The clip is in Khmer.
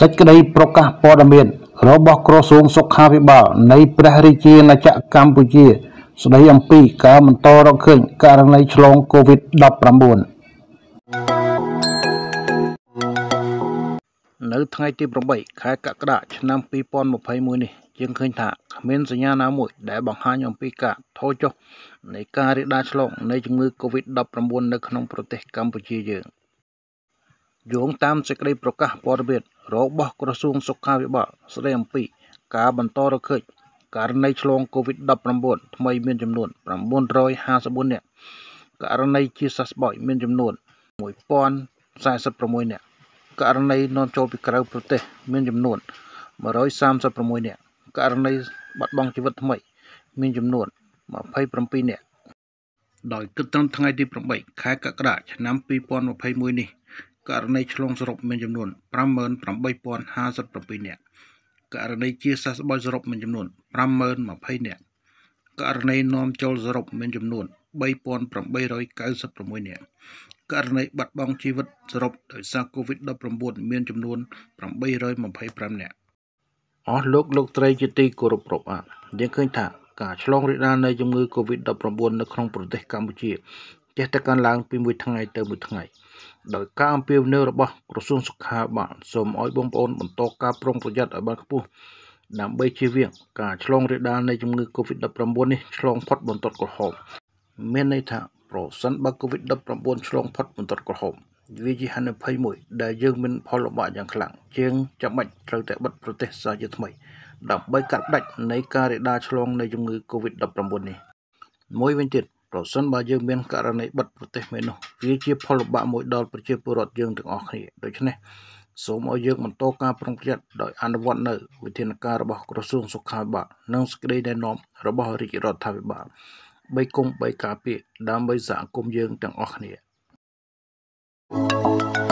សេចក្តីប្រកាសព័ត៌មានរបស់ក្រសួងសុខាភិបាលនៃព្រះរាជាណាចក្រកម្ពុជាស្តីអំពីការបន្តរកឃើញករណីឆ្លង COVID-19 នៅថ្ងៃទី8ខែកក្កដាឆ្នាំ2021នេះយើងឃើញថាគ្មានសញ្ញាណាមួយដែលបង្ហាញអំពីការថយចុះនៃការរីករាលដាលឆ្លងនៃជំងឺ COVID-19 នៅក្នុងប្រទេសកម្ពុជាយើងយោងតាមសេចក្តីប្រកាសព័ត៌មានរបស់ក្រសួងសុខាភិបាលស្ដីអំពីការបន្តរកឃើញករណីឆ្លង COVID-19 ថ្មីមានចំនួន954នាក់ករណី ជាសះស្បើយមានចំនួន1046នាក់ករណីនាំចូលពីក្រៅប្រទេស មានចំនួន136នាក់ករណីបាត់បង់ជីវិតថ្មី មានចំនួន27នាក់ដោយគិតត្រឹមថ្ងៃទី8ខែកក្កដាឆ្នាំ2021នេះករណីឆ្លងសរុបមានចំនួន58,057នាក់ករណីជាសះស្បើយសរុបមានចំនួន50,020នាក់ករណីនាំចូលសរុបមានចំនួន3896នាក់ករណីបាត់បង់ជីវិតសរុបដោយសារ COVID-19 មានចំនួន825នាក់អស់លោកលោកត្រីជាទីគោរពរាប់អានយើងឃើញថាការឆ្លងរាលដាលនៃជំងឺ Covid-19 នៅក្នុងប្រទេសកម្ពុជាចេះតែកើនឡើងពីមួយថ្ងៃទៅមួយថ្ងៃដោយការអំពាវនាវរបស់ក្រសួងសុខាភិបាលសូមឲ្យបងប្អូនបន្តការប្រុងប្រយ័ត្នឲ្យបានខ្ពស់ដើម្បីជៀសវាងការឆ្លងរាលដាលនៃជំងឺ Covid-19 នេះឆ្លងផុតបន្ទាត់ក្រហមមានន័យថាប្រសិនបើ Covid-19 ឆ្លងផុតបន្ទាត់ក្រហមវាជាហានិភ័យមួយដែលយើងមានផលលំបាកយ៉ាងខ្លាំងជាងចាំបាច់ត្រូវតែបិទប្រទេសសាជាថ្មីដើម្បីកាត់ផ្តាច់នៃការរាលដាលឆ្លង នៃជំងឺ Covid-19 នេះមួយវិញទៀតប្រសិនបើយើងមានករណីបិទប្រទេសមេនោះវាជា ផលលំបាកមួយដល់ប្រជាពលរដ្ឋយើងទាំងអស់គ្នាដូច្នេះសូមឲ្យយើងបន្តការប្រុងប្រយ័ត្នដោយអនុវត្តនៅវិធានការរបស់ ក្រសួងសុខាភិបាលនិងសេចក្តីណែនាំរបស់រាជរដ្ឋាភិបាលបីគុំបីការពារដើម្បីសហគមន៍យើងទាំងអស់គ្នា thank you